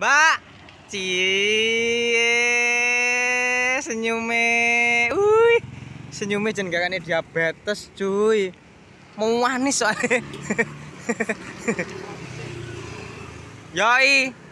Mbak. Cie senyume. Uy, senyume jenggakane diabetes, cuy. Mau manis soalnya. Yoi.